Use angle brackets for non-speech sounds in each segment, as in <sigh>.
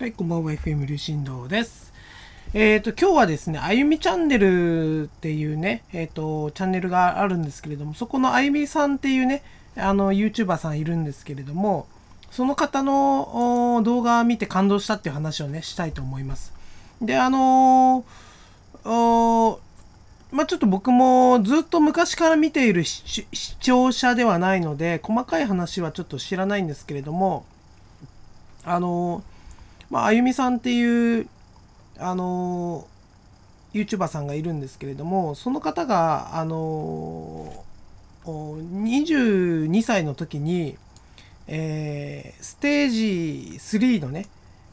はい、こんばんは、FM 流振動です。えっ、ー、と、今日はですね、あゆみチャンネルっていうね、えっ、ー、と、チャンネルがあるんですけれども、そこのあゆみさんっていうね、あの、YouTuber さんいるんですけれども、その方の動画を見て感動したっていう話をね、したいと思います。で、あのー、まあ、ちょっと僕もずっと昔から見ている視聴者ではないので、細かい話はちょっと知らないんですけれども、あのーまあ、あゆみさんっていう、あのー、YouTuber さんがいるんですけれども、その方が、あのー、22歳の時に、えー、ステージ3のね、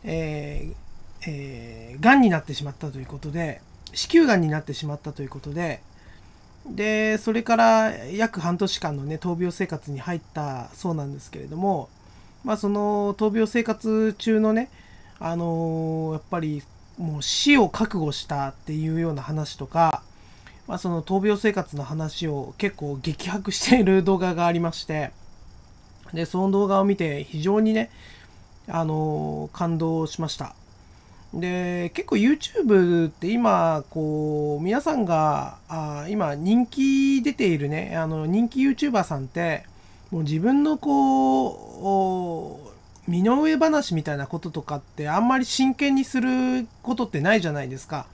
えーえー、癌になってしまったということで、子宮がんになってしまったということで、で、それから約半年間のね、闘病生活に入ったそうなんですけれども、まあその闘病生活中のね、あのー、やっぱりもう死を覚悟したっていうような話とか、まあ、その闘病生活の話を結構激白している動画がありましてでその動画を見て非常にね、あのー、感動しましたで結構 YouTube って今こう皆さんがあ今人気出ているねあの人気 YouTuber さんってもう自分のこう身の上話みたいなこととかってあんまり真剣にすることってないじゃないですか。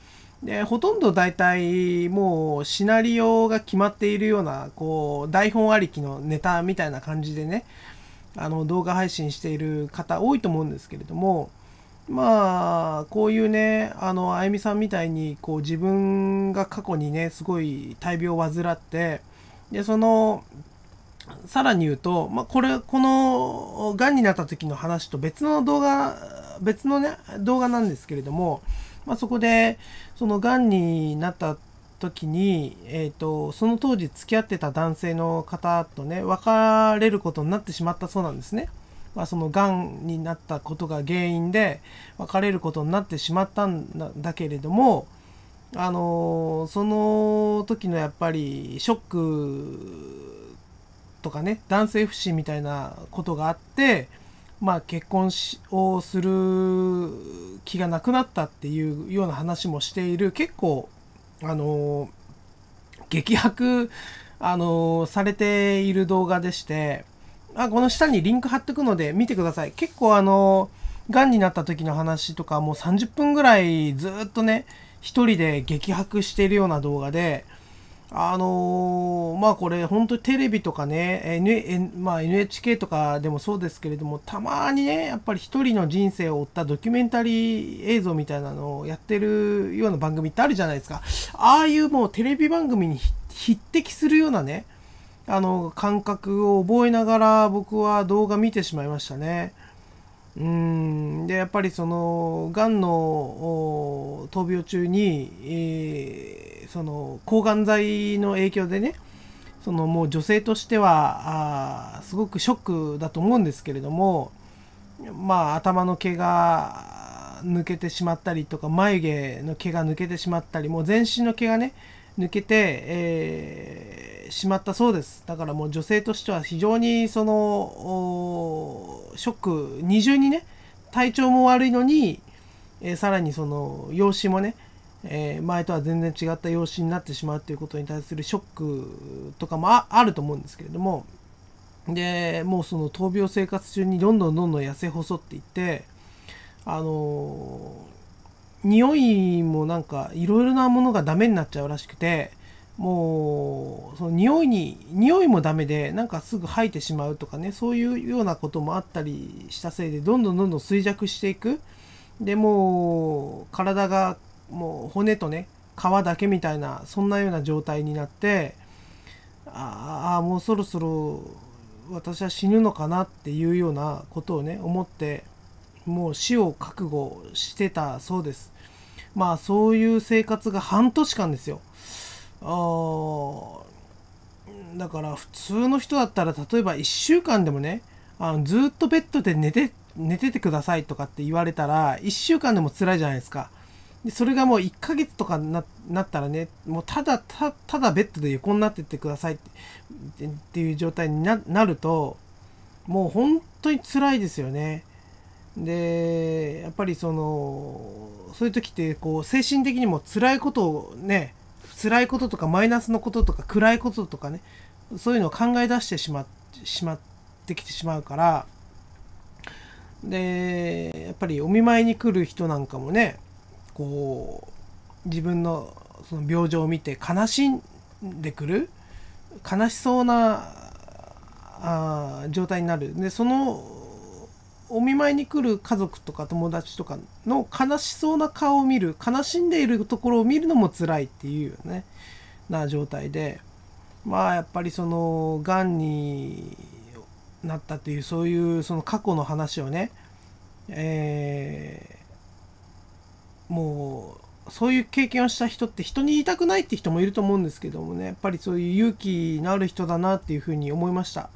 でほとんど大体もうシナリオが決まっているようなこう台本ありきのネタみたいな感じでねあの動画配信している方多いと思うんですけれどもまあこういうねあのあゆみさんみたいにこう自分が過去にねすごい大病を患ってでそのさらに言うと、まあ、これ、この、癌になった時の話と別の動画、別のね、動画なんですけれども、まあ、そこで、その癌になった時に、えっ、ー、と、その当時付き合ってた男性の方とね、別れることになってしまったそうなんですね。まあ、その癌になったことが原因で別れることになってしまったんだけれども、あのー、その時のやっぱりショックとかね男性不信みたいなことがあって、まあ、結婚をする気がなくなったっていうような話もしている結構あの激白、あのされている動画でしてあこの下にリンク貼ってくので見てください結構あのがんになった時の話とかもう30分ぐらいずっとね一人で激白しているような動画であのー、まあこれ本当にテレビとかね、N まあ、NHK とかでもそうですけれどもたまにねやっぱり一人の人生を追ったドキュメンタリー映像みたいなのをやってるような番組ってあるじゃないですかああいうもうテレビ番組に匹敵するようなねあの感覚を覚えながら僕は動画見てしまいましたね。うんでやっぱりそのがんの闘病中に、えー、その抗がん剤の影響でねそのもう女性としてはあすごくショックだと思うんですけれどもまあ頭の毛が抜けてしまったりとか眉毛の毛が抜けてしまったりもう全身の毛がね抜けて、えーしまったそうですだからもう女性としては非常にそのショック二重にね体調も悪いのに、えー、さらにその養子もね、えー、前とは全然違った養子になってしまうということに対するショックとかもあると思うんですけれどもでもうその闘病生活中にどんどんどんどん痩せ細っていってあのー、匂いもなんかいろいろなものがダメになっちゃうらしくてもうその匂いに匂いもダメでなんかすぐ吐いてしまうとかねそういうようなこともあったりしたせいでどんどんどんどん衰弱していくでもう体がもう骨とね皮だけみたいなそんなような状態になってああもうそろそろ私は死ぬのかなっていうようなことをね思ってもう死を覚悟してたそうですまあそういう生活が半年間ですよだから普通の人だったら例えば1週間でもねあのずっとベッドで寝て寝ててくださいとかって言われたら1週間でも辛いじゃないですかでそれがもう1ヶ月とかなったらねもうただただベッドで横になってってくださいってっていう状態になるともう本当に辛いですよねでやっぱりそのそういう時ってこう精神的にも辛いことをね辛いこととかマイナスのこととか暗いこととかねそういうのを考え出してしまってしまってきてしまうからでやっぱりお見舞いに来る人なんかもねこう自分のその病状を見て悲しんでくる悲しそうなあ状態になるでそのお見舞いに来る家族とか友達とかの悲しそうな顔を見る悲しんでいるところを見るのも辛いっていうよねな状態でまあやっぱりそのがんになったというそういうその過去の話をね、えー、もうそういう経験をした人って人に言いたくないって人もいると思うんですけどもねやっぱりそういう勇気のある人だなっていうふうに思いました。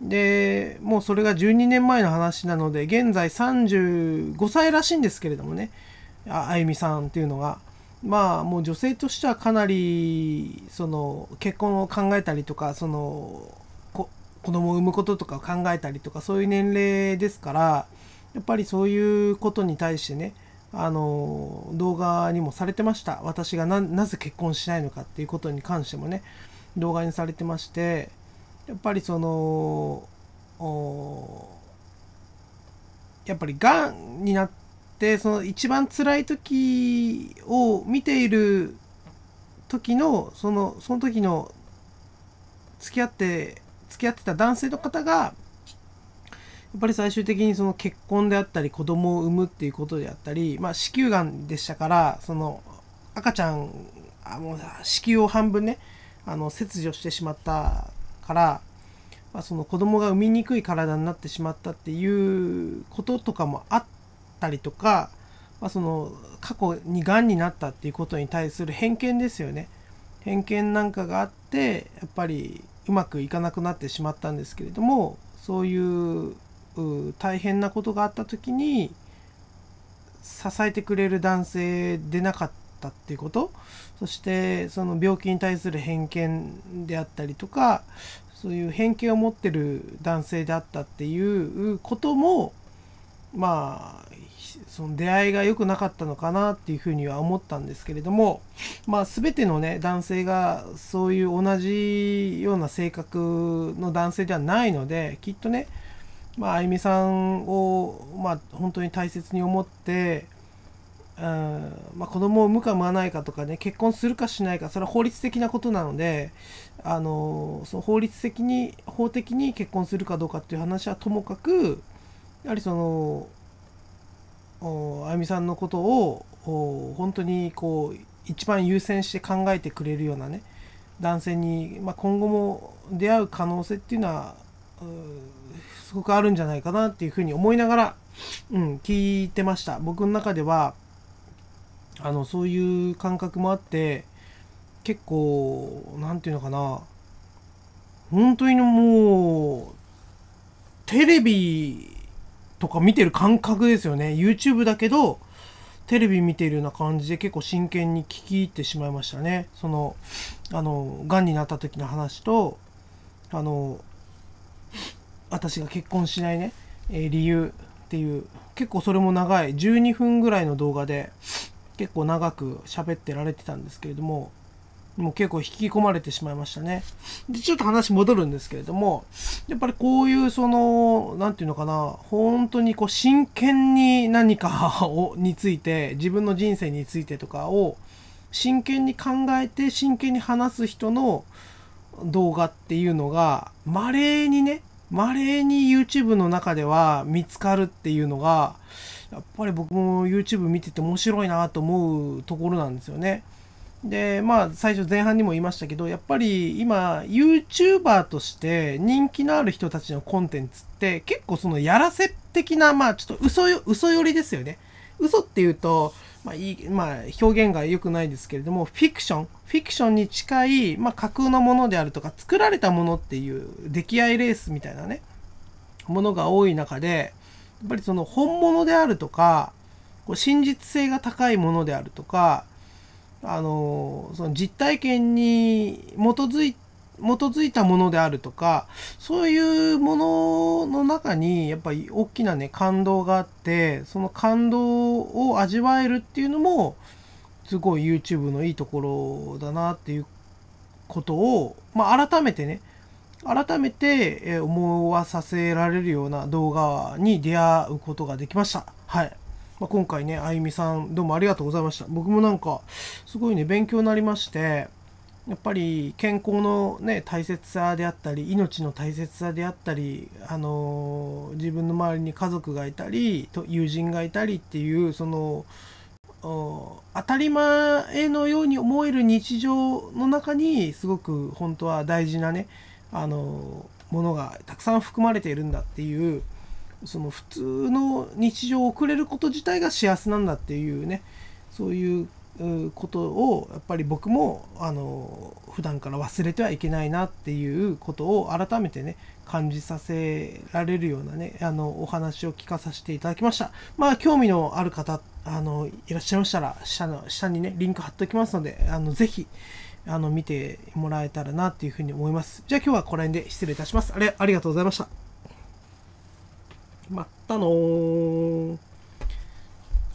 でもうそれが12年前の話なので現在35歳らしいんですけれどもねああゆみさんっていうのがまあもう女性としてはかなりその結婚を考えたりとかその子供を産むこととかを考えたりとかそういう年齢ですからやっぱりそういうことに対してねあの動画にもされてました私がなぜ結婚しないのかっていうことに関してもね動画にされてましてやっぱりそのやっぱりがんになってその一番辛い時を見ている時のそのその時の付き合って付き合ってた男性の方がやっぱり最終的にその結婚であったり子供を産むっていうことであったり、まあ、子宮がんでしたからその赤ちゃんあもう子宮を半分ねあの切除してしまったから、まあ、その子供が産みにくい体になってしまったっていうこととかもあったりとか、まあ、その過去にがんになったっていうことに対する偏見ですよね。偏見なんかがあってやっぱりうまくいかなくなってしまったんですけれどもそういう大変なことがあった時に支えてくれる男性でなかっったっていうことそしてその病気に対する偏見であったりとかそういう偏見を持ってる男性であったっていうこともまあその出会いが良くなかったのかなっていうふうには思ったんですけれどもまあ全てのね男性がそういう同じような性格の男性ではないのできっとねまあ、あゆみさんを、まあ、本当に大切に思ってうんまあ、子供を産むか産まないかとかね結婚するかしないかそれは法律的なことなので、あのその法律的に法的に結婚するかどうかっていう話はともかくやはりそのあゆみさんのことを本当にこう一番優先して考えてくれるようなね男性に、まあ、今後も出会う可能性っていうのはすごくあるんじゃないかなっていうふうに思いながら、うん、聞いてました僕の中ではあのそういう感覚もあって結構何て言うのかな本当にもうテレビとか見てる感覚ですよね YouTube だけどテレビ見てるような感じで結構真剣に聞き入ってしまいましたねそのあのがんになった時の話とあの私が結婚しないね、え理由っていう結構それも長い12分ぐらいの動画で結構長く喋ってられてたんですけれども、もう結構引き込まれてしまいましたね。で、ちょっと話戻るんですけれども、やっぱりこういうその、何て言うのかな、本当にこう真剣に何かを、について、自分の人生についてとかを真剣に考えて真剣に話す人の動画っていうのが、稀にね、稀に YouTube の中では見つかるっていうのが、やっぱり僕も YouTube 見てて面白いなと思うところなんですよね。でまあ最初前半にも言いましたけどやっぱり今 YouTuber として人気のある人たちのコンテンツって結構そのやらせ的なまあちょっと嘘よ嘘寄りですよね。嘘っていうと、まあいいまあ、表現が良くないですけれどもフィクションフィクションに近い、まあ、架空のものであるとか作られたものっていう出来合いレースみたいなねものが多い中で、やっぱりその本物であるとかこう真実性が高いものであるとかあのその実体験に基づい基づいたものであるとかそういうものの中にやっぱり大きなね感動があってその感動を味わえるっていうのもすごい YouTube のいいところだなっていうことを、まあ、改めてね改めて思わさせられるような動画に出会うことができました。はい。まあ、今回ね、あゆみさんどうもありがとうございました。僕もなんか、すごいね、勉強になりまして、やっぱり健康のね、大切さであったり、命の大切さであったり、あのー、自分の周りに家族がいたり、と友人がいたりっていう、その、当たり前のように思える日常の中にすごく本当は大事なねあのものがたくさん含まれているんだっていうその普通の日常を送れること自体が幸せなんだっていうねそういうことをやっぱり僕もあの普段から忘れてはいけないなっていうことを改めてね感じさせられるようなねあのお話を聞かさせていただきましたまあ興味のある方あのいらっしゃいましたら下の下にねリンク貼っておきますのであのぜひあの見てもらえたらなっていうふうに思います。じゃあ今日はこの辺で失礼いたします。あれ、ありがとうございました。まったの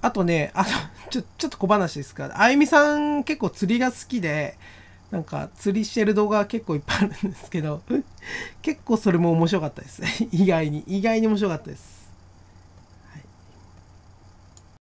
あとね、あ <laughs> ちょ、ちょっと小話ですか。あゆみさん結構釣りが好きで、なんか釣りしてる動画結構いっぱいあるんですけど、<laughs> 結構それも面白かったです。<laughs> 意外に、意外に面白かったです。